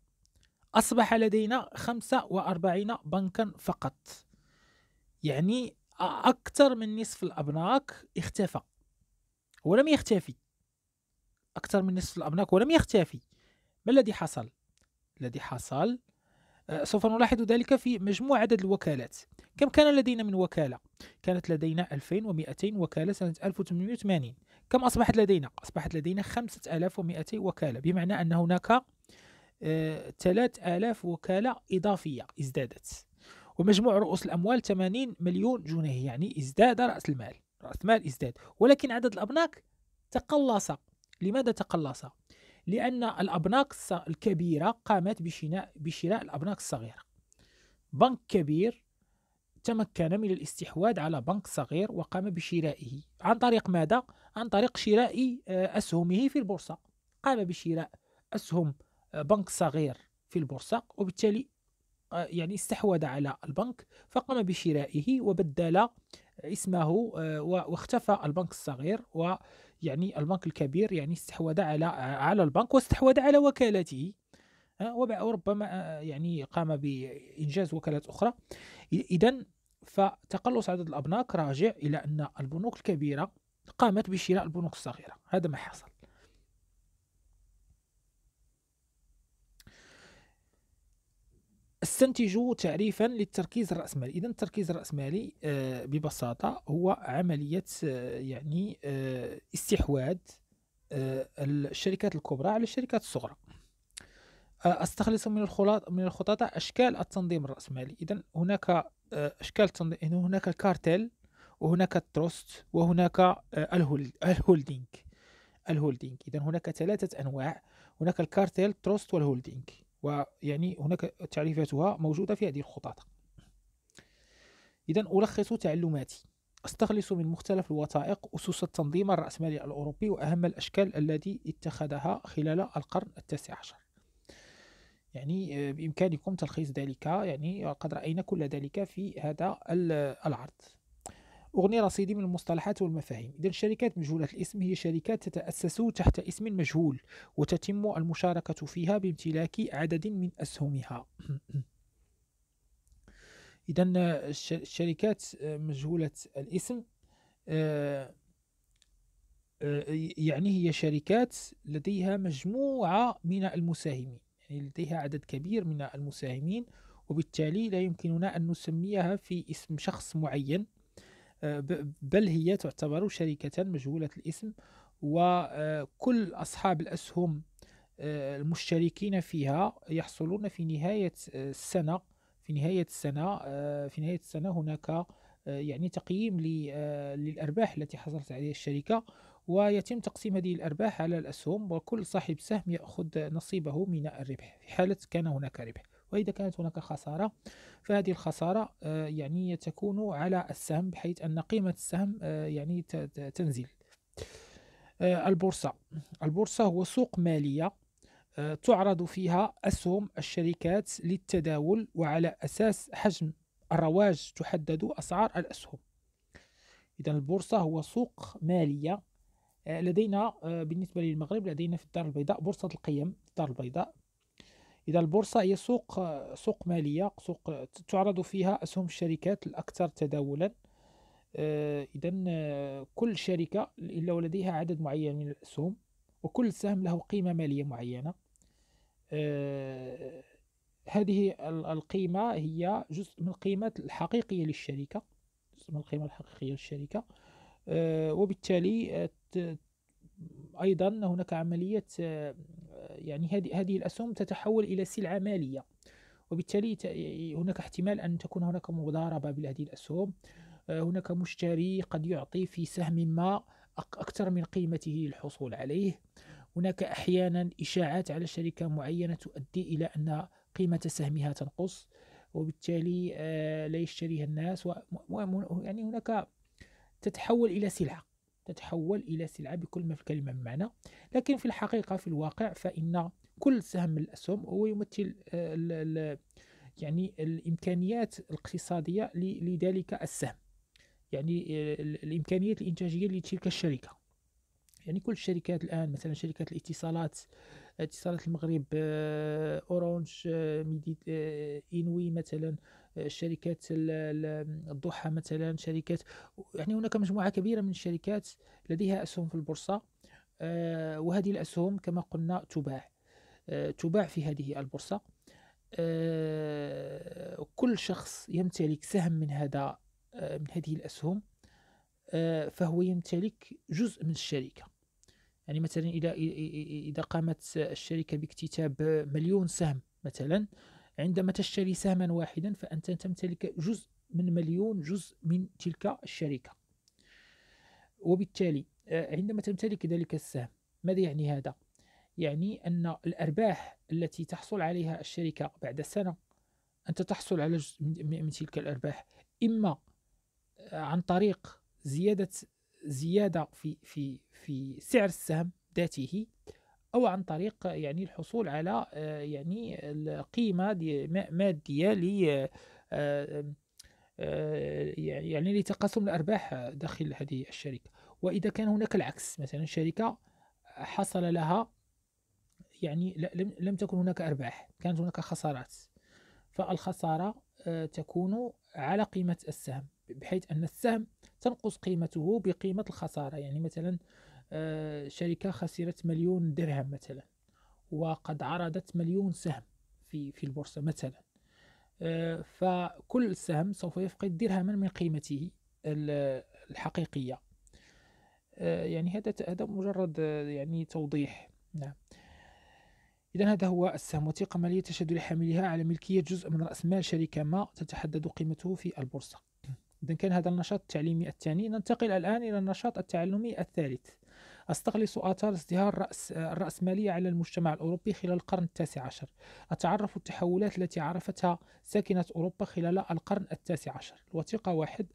أصبح لدينا 45 بنكا فقط يعني أكثر من نصف الأبناك اختفى ولم يختفي أكثر من نصف الأبناك ولم يختفي ما الذي حصل؟ الذي حصل سوف نلاحظ ذلك في مجموع عدد الوكالات كم كان لدينا من وكالة؟ كانت لدينا 2200 وكالة سنة 1880 كم أصبحت لدينا؟ أصبحت لدينا 5200 وكالة بمعنى أن هناك 3000 آه، وكالة إضافية ازدادت ومجموع رؤوس الأموال 80 مليون جنيه يعني ازداد رأس المال رأس المال ازداد ولكن عدد الأبناك تقلص لماذا تقلص؟ لأن الأبناك الكبيرة قامت بشناء بشراء الأبناك الصغيرة بنك كبير تمكن من الاستحواذ على بنك صغير وقام بشرائه عن طريق ماذا؟ عن طريق شراء آه، أسهمه في البورصة قام بشراء أسهم آه، بنك صغير في البورصة وبالتالي آه، يعني استحوذ على البنك فقام بشرائه وبدل اسمه واختفى البنك الصغير و يعني البنك الكبير يعني استحوذ على على البنك واستحوذ على وكالته وربما آه، يعني قام بإنجاز وكالات أخرى إذا فتقلص عدد الأبناك راجع إلى أن البنوك الكبيرة قامت بشراء البنوك الصغيرة هذا ما حصل استنتجوا تعريفا للتركيز الرأسمالي إذا التركيز الرأسمالي آه، ببساطة هو عملية آه، يعني آه، استحواذ الشركات الكبرى على الشركات الصغرى استخلص من الخلاط من الخطط اشكال التنظيم الراسمالي اذا هناك اشكال تنظيم هناك الكارتل وهناك التروست وهناك الهولدينج الهولدينج اذا هناك ثلاثه انواع هناك الكارتل تروست والهولدينج ويعني هناك تعريفاتها موجودة في هذه الخطاط إذا ألخص تعلماتي أستخلص من مختلف الوثائق أسس التنظيم الرأسمالي الأوروبي وأهم الأشكال التي اتخذها خلال القرن التاسع عشر يعني آه، بإمكانكم تلخيص ذلك يعني قد رأينا كل ذلك في هذا العرض أغني رصيدي من المصطلحات والمفاهيم إذا الشركات مجهولة الاسم هي شركات تتأسس تحت اسم مجهول وتتم المشاركة فيها بامتلاك عدد من أسهمها إذا الشركات مجهولة الاسم آه، آه، يعني هي شركات لديها مجموعة من المساهمين يعني لديها عدد كبير من المساهمين وبالتالي لا يمكننا أن نسميها في اسم شخص معين آه، بل هي تعتبر شركة مجهولة الاسم وكل آه، أصحاب الأسهم آه، المشتركين فيها يحصلون في نهاية السنة في نهاية السنة في نهاية السنة هناك يعني تقييم للأرباح التي حصلت عليها الشركة ويتم تقسيم هذه الأرباح على الأسهم وكل صاحب سهم يأخذ نصيبه من الربح في حالة كان هناك ربح وإذا كانت هناك خسارة فهذه الخسارة آه، يعني تكون على السهم بحيث أن قيمة السهم آه، يعني تنزل آه، البورصة البورصة هو سوق مالية تعرض فيها أسهم الشركات للتداول وعلى أساس حجم الرواج تحدد أسعار الأسهم إذا البورصة هو سوق مالية لدينا بالنسبة للمغرب لدينا في الدار البيضاء بورصة القيم الدار البيضاء إذا البورصة هي سوق سوق مالية سوق تعرض فيها أسهم الشركات الأكثر تداولا آه، إذا آه، كل شركة إلا ولديها عدد معين من الأسهم وكل سهم له قيمة مالية معينة آه، هذه القيمة هي جزء من القيمة الحقيقية للشركة جزء من القيمة الحقيقية للشركة وبالتالي ايضا هناك عمليه آه، يعني هذه هذه الاسهم تتحول الى سلعه ماليه وبالتالي هناك احتمال ان تكون هناك مضاربه بهذه الاسهم آه، هناك مشتري قد يعطي في سهم ما اكثر من قيمته للحصول عليه هناك احيانا اشاعات على شركه معينه تؤدي الى ان قيمه سهمها تنقص وبالتالي آه، لا يشتريها الناس و يعني هناك تتحول الى سلعه تتحول إلى سلعة بكل ما في الكلمة من معنى لكن في الحقيقة في الواقع فإن كل سهم من الأسهم هو يمثل آه، يعني الإمكانيات الاقتصادية لذلك السهم يعني آه، الإمكانيات الإنتاجية لتلك الشركة يعني كل الشركات الآن مثلا شركات الاتصالات اتصالات المغرب آه، أورانج ميدي إنوي مثلا شركات الضحى مثلا شركات يعني هناك مجموعة كبيرة من الشركات لديها أسهم في البورصة آه، وهذه الأسهم كما قلنا تباع آه، تباع في هذه البورصة آه، كل شخص يمتلك سهم من هذا من هذه الأسهم فهو يمتلك جزء من الشركة يعني مثلا إذا إذا قامت الشركة باكتتاب مليون سهم مثلا عندما تشتري سهما واحدا فأنت تمتلك جزء من مليون جزء من تلك الشركة وبالتالي آه، عندما تمتلك ذلك السهم ماذا يعني هذا؟ يعني أن الأرباح التي تحصل عليها الشركة بعد سنة أنت تحصل على جزء من تلك الأرباح إما آه، عن طريق زيادة زيادة في في في سعر السهم ذاته أو عن طريق يعني الحصول على آه، يعني القيمة مادية ل آه، آه، يعني لتقاسم الأرباح داخل هذه الشركة وإذا كان هناك العكس مثلا شركة حصل لها يعني لم تكن هناك أرباح كانت هناك خسارات فالخسارة تكون على قيمة السهم بحيث أن السهم تنقص قيمته بقيمة الخسارة يعني مثلا آه، شركة خسرت مليون درهم مثلا وقد عرضت مليون سهم في في البورصة مثلا آه، فكل سهم سوف يفقد درهما من قيمته الحقيقية آه، يعني هذا هذا مجرد يعني توضيح نعم إذا هذا هو السهم وثيقة مالية تشهد لحاملها على ملكية جزء من رأس مال شركة ما تتحدد قيمته في البورصة إذا كان هذا النشاط التعليمي الثاني ننتقل الآن إلى النشاط التعلمي الثالث استغلص آثار ازدهار رأس الرأسمالية على المجتمع الأوروبي خلال القرن التاسع عشر أتعرف التحولات التي عرفتها ساكنة أوروبا خلال القرن التاسع عشر الوثيقة واحد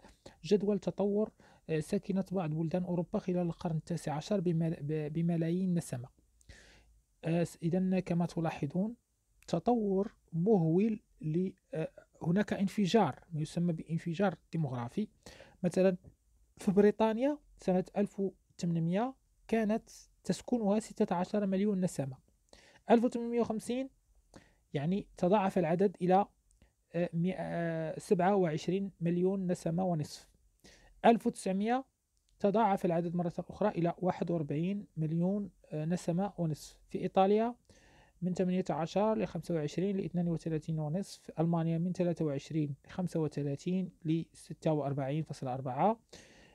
جدول تطور آه، ساكنة بعض بلدان أوروبا خلال القرن التاسع عشر بملايين نسمة آه، إذا كما تلاحظون تطور مهول ل آه، هناك انفجار ما يسمى بانفجار ديموغرافي مثلا في بريطانيا سنة 1800 كانت تسكنها 16 مليون نسمة 1850 يعني تضاعف العدد إلى 27 آه، آه، مليون نسمة ونصف 1900 تضاعف العدد مرة أخرى إلى 41 مليون آه، نسمة ونصف في إيطاليا من 18 ل 25 ل 32 ونصف ألمانيا من 23 ل 35 ل 46.4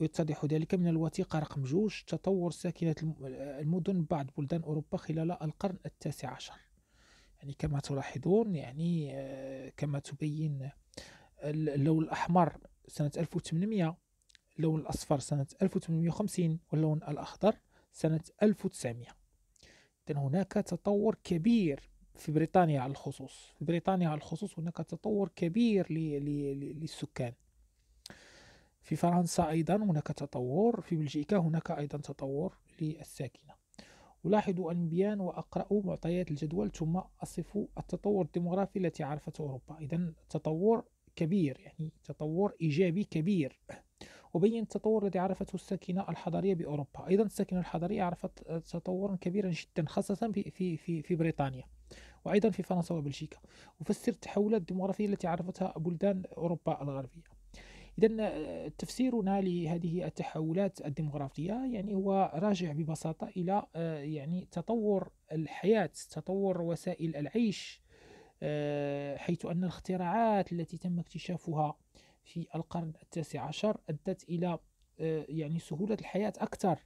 يتضح ذلك من الوثيقة رقم جوج تطور ساكنة المدن بعض بلدان أوروبا خلال القرن التاسع عشر يعني كما تلاحظون يعني آه، كما تبين اللون الأحمر سنة 1800 اللون الأصفر سنة 1850 واللون الأخضر سنة 1900 إذن هناك تطور كبير في بريطانيا على الخصوص في بريطانيا على الخصوص هناك تطور كبير للسكان في فرنسا أيضا هناك تطور في بلجيكا هناك أيضا تطور للساكنة ألاحظ أنبيان وأقرأ معطيات الجدول ثم أصف التطور الديمغرافي التي عرفته أوروبا إذا تطور كبير يعني تطور إيجابي كبير وبين التطور الذي عرفته الساكنة الحضرية بأوروبا أيضا الساكنة الحضرية عرفت تطورا كبيرا جدا خاصة في, في, في, في بريطانيا وأيضا في فرنسا وبلجيكا أفسر التحولات الديمغرافية التي عرفتها بلدان أوروبا الغربية إذا آه، تفسيرنا لهذه التحولات الديمغرافية يعني هو راجع ببساطة إلى آه، يعني تطور الحياة تطور وسائل العيش آه، حيث أن الاختراعات التي تم اكتشافها في القرن التاسع عشر أدت إلى يعني سهولة الحياة أكثر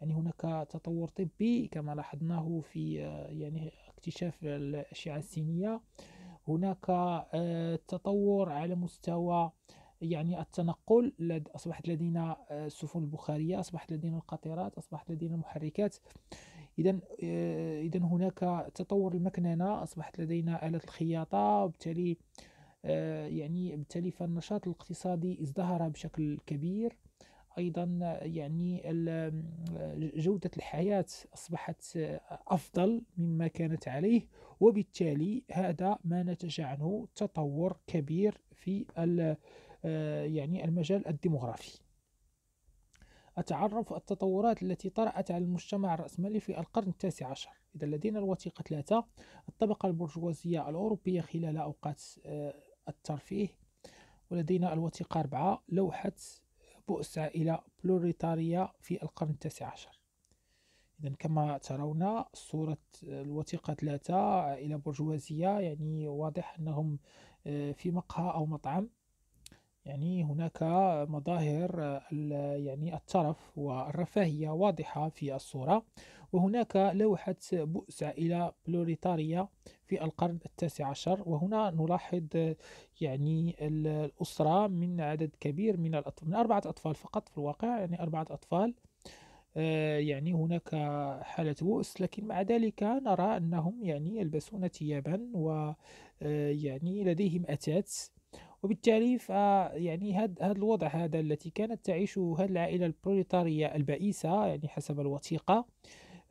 يعني هناك تطور طبي كما لاحظناه في يعني اكتشاف الأشعة السينية هناك تطور على مستوى يعني التنقل أصبحت لدينا آه، السفن البخارية أصبحت لدينا القطيرات أصبحت لدينا المحركات إذا آه، إذا هناك تطور المكننة أصبحت لدينا آلة الخياطة وبالتالي آه، يعني بالتالي فالنشاط الاقتصادي ازدهر بشكل كبير ايضا يعني جوده الحياه اصبحت افضل مما كانت عليه وبالتالي هذا ما نتج عنه تطور كبير في آه، يعني المجال الديموغرافي أتعرف التطورات التي طرأت على المجتمع الرأسمالي في القرن التاسع عشر إذا لدينا الوثيقة ثلاثة الطبقة البرجوازية الأوروبية خلال أوقات آه، الترفيه ولدينا الوثيقة أربعة لوحة بؤس عائلة بلوريتارية في القرن التاسع عشر إذا كما ترون صورة الوثيقة ثلاثة عائلة برجوازية يعني واضح أنهم آه، في مقهى أو مطعم يعني هناك مظاهر يعني الترف والرفاهية واضحة في الصورة وهناك لوحة بؤس إلى بلوريتاريا في القرن التاسع عشر وهنا نلاحظ يعني الأسرة من عدد كبير من الأطفال من أربعة أطفال فقط في الواقع يعني أربعة أطفال آه، يعني هناك حالة بؤس لكن مع ذلك نرى أنهم يعني يلبسون ثيابا ويعني آه، لديهم أتات وبالتالي فيعني هذا هاد الوضع هذا التي كانت تعيشه هذه العائلة البروليتارية البائسة يعني حسب الوثيقة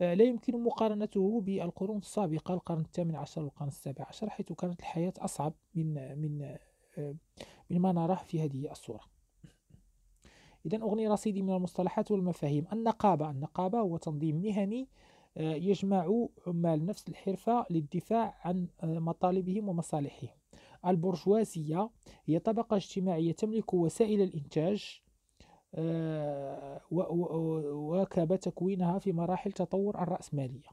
آه، لا يمكن مقارنته بالقرون السابقة القرن الثامن عشر والقرن السابع عشر حيث كانت الحياة أصعب من من آه، من ما نراه في هذه الصورة إذا أغني رصيدي من المصطلحات والمفاهيم النقابة النقابة هو تنظيم مهني آه، يجمع عمال نفس الحرفة للدفاع عن مطالبهم ومصالحهم البرجوازية هي طبقة اجتماعية تملك وسائل الإنتاج آه، وكب تكوينها في مراحل تطور الرأسمالية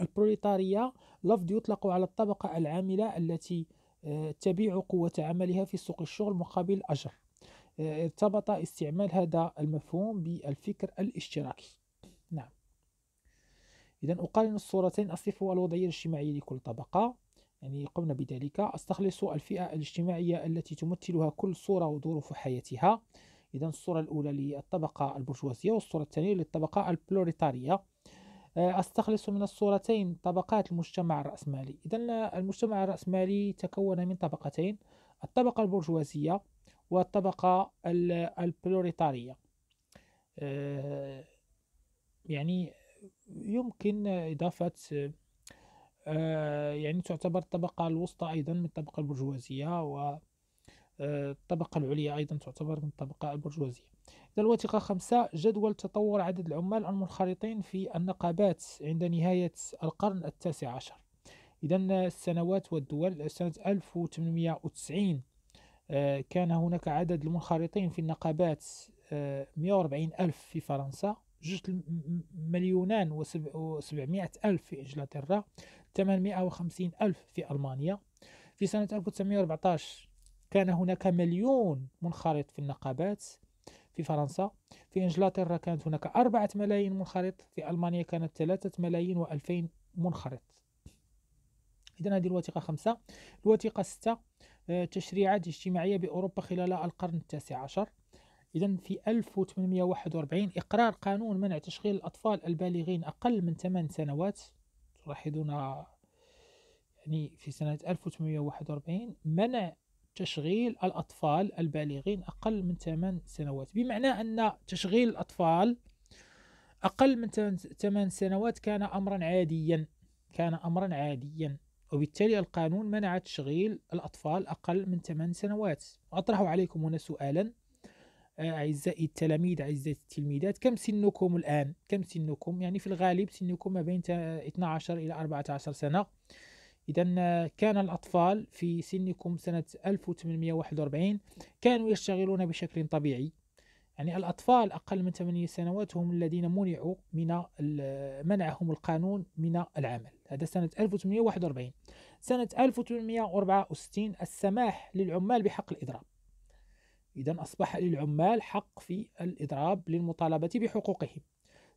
البروليتارية لفظ يطلق على الطبقة العاملة التي آه، تبيع قوة عملها في سوق الشغل مقابل أجر آه، ارتبط استعمال هذا المفهوم بالفكر الاشتراكي نعم إذا أقارن الصورتين أصف الوضعية الاجتماعية لكل طبقة يعني قمنا بذلك استخلص الفئة الاجتماعية التي تمثلها كل صورة وظروف حياتها إذا الصورة الأولى للطبقة البرجوازية والصورة الثانية للطبقة البلوريتارية آه، استخلص من الصورتين طبقات المجتمع الرأسمالي إذا المجتمع الرأسمالي تكون من طبقتين الطبقة البرجوازية والطبقة البلوريتارية آه، يعني يمكن إضافة آه، يعني تعتبر الطبقة الوسطى أيضا من الطبقة البرجوازية و آه، الطبقة العليا أيضا تعتبر من الطبقة البرجوازية إذا الوثيقة خمسة جدول تطور عدد العمال المنخرطين في النقابات عند نهاية القرن التاسع عشر إذا السنوات والدول سنة 1890 آه، كان هناك عدد المنخرطين في النقابات 140 ألف في فرنسا جوج مليونان وسبعمائة ألف في إنجلترا 850 ألف في ألمانيا في سنة 1914 كان هناك مليون منخرط في النقابات في فرنسا في إنجلترا كانت هناك أربعة ملايين منخرط في ألمانيا كانت ثلاثة ملايين وألفين منخرط إذا هذه الوثيقة خمسة الوثيقة ستة آه، تشريعات اجتماعية بأوروبا خلال القرن التاسع عشر إذا في 1841 إقرار قانون منع تشغيل الأطفال البالغين أقل من 8 سنوات تلاحظون يعني في سنة 1841 منع تشغيل الأطفال البالغين أقل من 8 سنوات بمعنى أن تشغيل الأطفال أقل من 8 سنوات كان أمرا عاديا كان أمرا عاديا وبالتالي القانون منع تشغيل الأطفال أقل من 8 سنوات أطرح عليكم هنا سؤالا أعزائي التلاميذ أعزائي التلميذات كم سنكم الآن كم سنكم يعني في الغالب سنكم ما بين 12 إلى 14 سنة إذا كان الأطفال في سنكم سنة 1841 كانوا يشتغلون بشكل طبيعي يعني الأطفال أقل من 8 سنوات هم الذين منعوا من منعهم القانون من العمل هذا سنة 1841 سنة 1864 السماح للعمال بحق الإضراب إذا أصبح للعمال حق في الإضراب للمطالبة بحقوقهم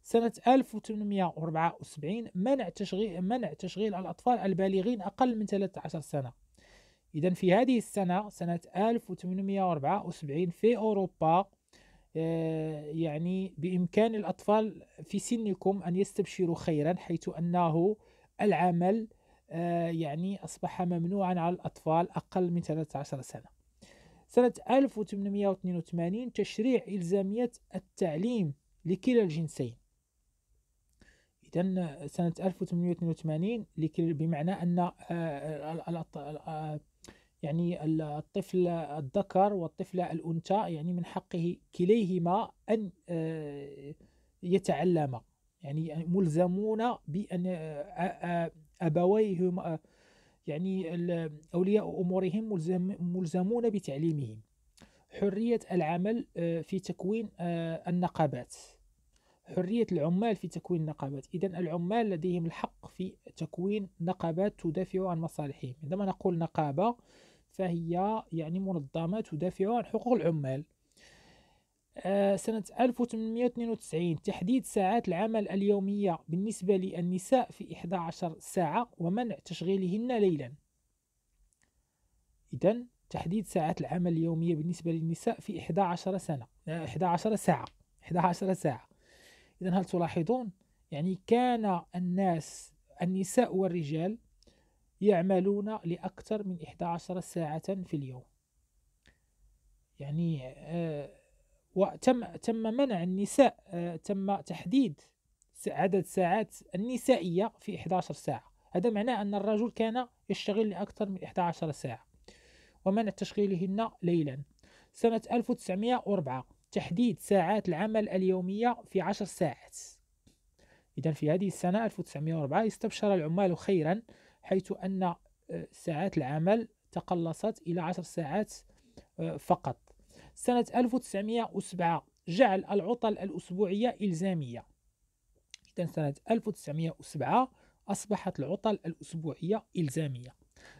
سنة 1874 منع تشغيل منع تشغيل الأطفال البالغين أقل من 13 سنة إذا في هذه السنة سنة 1874 في أوروبا آه، يعني بإمكان الأطفال في سنكم أن يستبشروا خيرا حيث أنه العمل آه، يعني أصبح ممنوعا على الأطفال أقل من 13 سنة سنة 1882 تشريع إلزامية التعليم لكلا الجنسين إذا سنة 1882 بمعنى أن آه، آه، يعني الطفل الذكر والطفلة الأنثى يعني من حقه كليهما أن آه، يتعلم يعني ملزمون بأن أبويهما يعني أولياء أمورهم ملزم ملزمون بتعليمهم حرية العمل آه، في تكوين آه، النقابات حرية العمال في تكوين النقابات إذا العمال لديهم الحق في تكوين نقابات تدافع عن مصالحهم عندما نقول نقابة فهي يعني منظمة تدافع عن حقوق العمال آه، سنة 1892 تحديد ساعات العمل اليومية بالنسبة للنساء في 11 ساعة ومنع تشغيلهن ليلا إذا تحديد ساعات العمل اليومية بالنسبة للنساء في 11 سنة 11 آه، ساعة 11 ساعة إذا هل تلاحظون يعني كان الناس النساء والرجال يعملون لأكثر من 11 ساعة في اليوم يعني آه وتم تم منع النساء آه، تم تحديد عدد ساعات النسائية في 11 ساعة هذا معناه أن الرجل كان يشتغل لأكثر من 11 ساعة ومنع تشغيلهن ليلا سنة 1904 تحديد ساعات العمل اليومية في 10 ساعات إذا في هذه السنة 1904 استبشر العمال خيرا حيث أن آه، ساعات العمل تقلصت إلى 10 ساعات آه، فقط سنة 1907 جعل العطل الأسبوعية إلزامية إذا سنة 1907 أصبحت العطل الأسبوعية إلزامية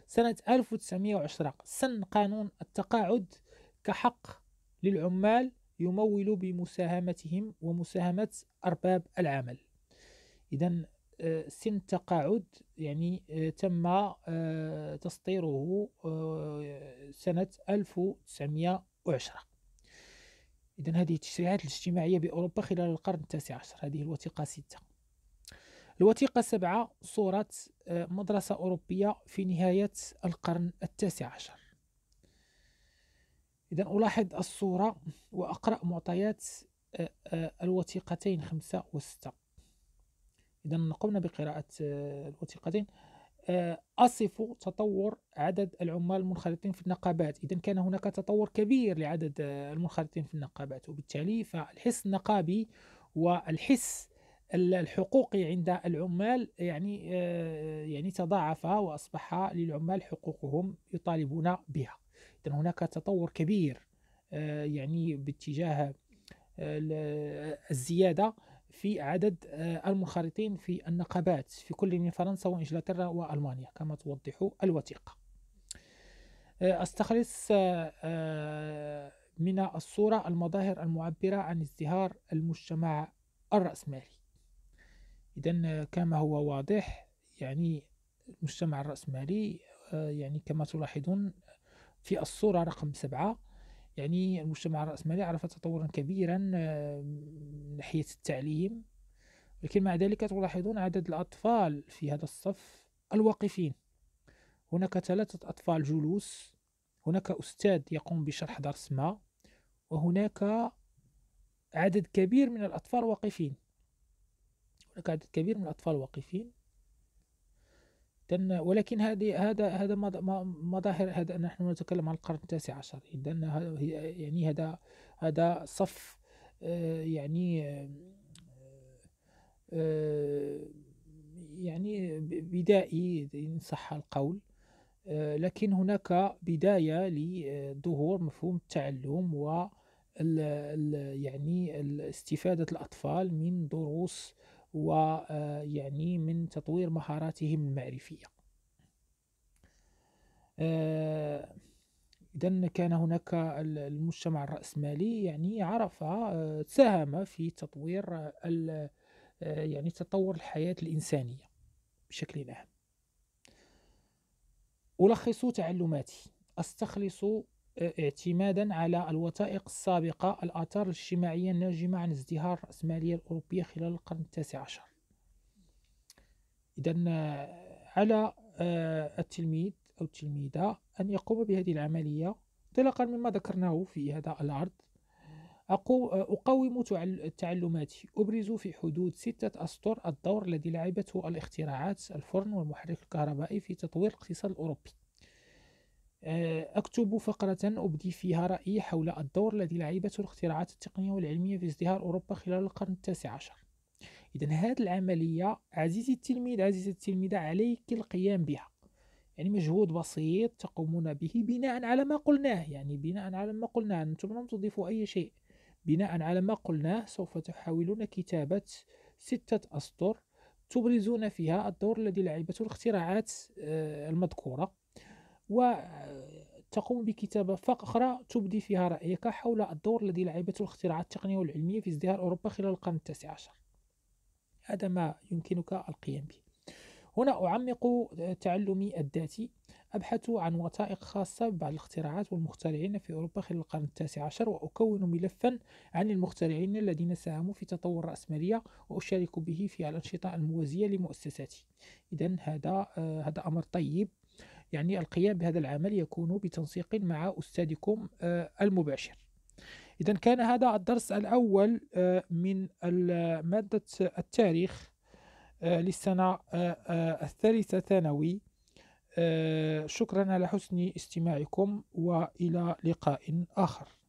سنة 1910 سن قانون التقاعد كحق للعمال يمول بمساهمتهم ومساهمة أرباب العمل إذا آه، سن التقاعد يعني آه، تم آه، تسطيره سنة 1910 إذا هذه التشريعات الاجتماعية بأوروبا خلال القرن التاسع عشر هذه الوثيقة ستة الوثيقة سبعة صورة آه، مدرسة أوروبية في نهاية القرن التاسع عشر إذا ألاحظ الصورة وأقرأ معطيات آه، آه، الوثيقتين خمسة وستة إذا قمنا بقراءة الوثيقتين آه، أصف تطور عدد العمال المنخرطين في النقابات إذا كان هناك تطور كبير لعدد آه، المنخرطين في النقابات وبالتالي فالحس النقابي والحس الحقوقي عند العمال يعني آه، يعني تضاعف واصبح للعمال حقوقهم يطالبون بها اذا هناك تطور كبير يعني باتجاه الزياده في عدد آه، المنخرطين في النقابات في كل من فرنسا وإنجلترا وألمانيا كما توضح الوثيقة آه، أستخلص آه، من الصورة المظاهر المعبرة عن ازدهار المجتمع الرأسمالي إذا كما هو واضح يعني المجتمع الرأسمالي يعني كما تلاحظون في الصورة رقم سبعة يعني المجتمع الرأسمالي عرف تطورا كبيرا آه، من ناحية التعليم لكن مع ذلك تلاحظون عدد الأطفال في هذا الصف الواقفين هناك ثلاثة أطفال جلوس هناك أستاذ يقوم بشرح درس ما وهناك عدد كبير من الأطفال واقفين هناك عدد كبير من الأطفال واقفين إذا ولكن هذه هذا هذا مظاهر هذا نحن نتكلم عن القرن التاسع عشر إذا يعني هذا هذا صف آه، يعني آه، آه، يعني بدائي إن صح القول لكن هناك بداية لظهور مفهوم التعلم و يعني استفادة الأطفال من دروس ويعني آه، من تطوير مهاراتهم المعرفية آه، إذا كان هناك المجتمع الرأسمالي يعني عرف آه، ساهم في تطوير يعني تطور الحياة الإنسانية بشكل عام ألخص تعلماتي أستخلص اعتمادا على الوثائق السابقة الآثار الاجتماعية الناجمة عن ازدهار الرأسمالية الأوروبية خلال القرن التاسع عشر إذا على آه، التلميذ أو التلميذة أن يقوم بهذه العملية انطلاقا مما ذكرناه في هذا العرض أقوم تعلماتي أبرز في حدود ستة أسطر الدور الذي لعبته الاختراعات الفرن والمحرك الكهربائي في تطوير الاقتصاد الأوروبي آه، أكتب فقرة أبدي فيها رأيي حول الدور الذي لعبته الاختراعات التقنية والعلمية في ازدهار أوروبا خلال القرن التاسع عشر إذا هذه العملية عزيزي التلميذ عزيزة التلميذة عليك القيام بها يعني مجهود بسيط تقومون به بناء على ما قلناه يعني بناء على ما قلناه أنتم لم تضيفوا أي شيء بناء على ما قلناه سوف تحاولون كتابة ستة أسطر تبرزون فيها الدور الذي لعبته الاختراعات آه، المذكورة وتقوم بكتابة فقرة تبدي فيها رأيك حول الدور الذي لعبته الاختراعات التقنية والعلمية في ازدهار أوروبا خلال القرن التاسع عشر هذا ما يمكنك القيام به هنا أعمق تعلمي الذاتي أبحث عن وثائق خاصة ببعض الاختراعات والمخترعين في أوروبا خلال القرن التاسع عشر وأكون ملفا عن المخترعين الذين ساهموا في تطور الرأسمالية وأشارك به في الأنشطة الموازية لمؤسساتي إذا هذا آه، هذا أمر طيب يعني القيام بهذا العمل يكون بتنسيق مع أستاذكم آه، المباشر إذا كان هذا الدرس الأول آه، من مادة التاريخ آه، للسنة الثالثة ثانوي شكرا على حسن استماعكم وإلى لقاء آخر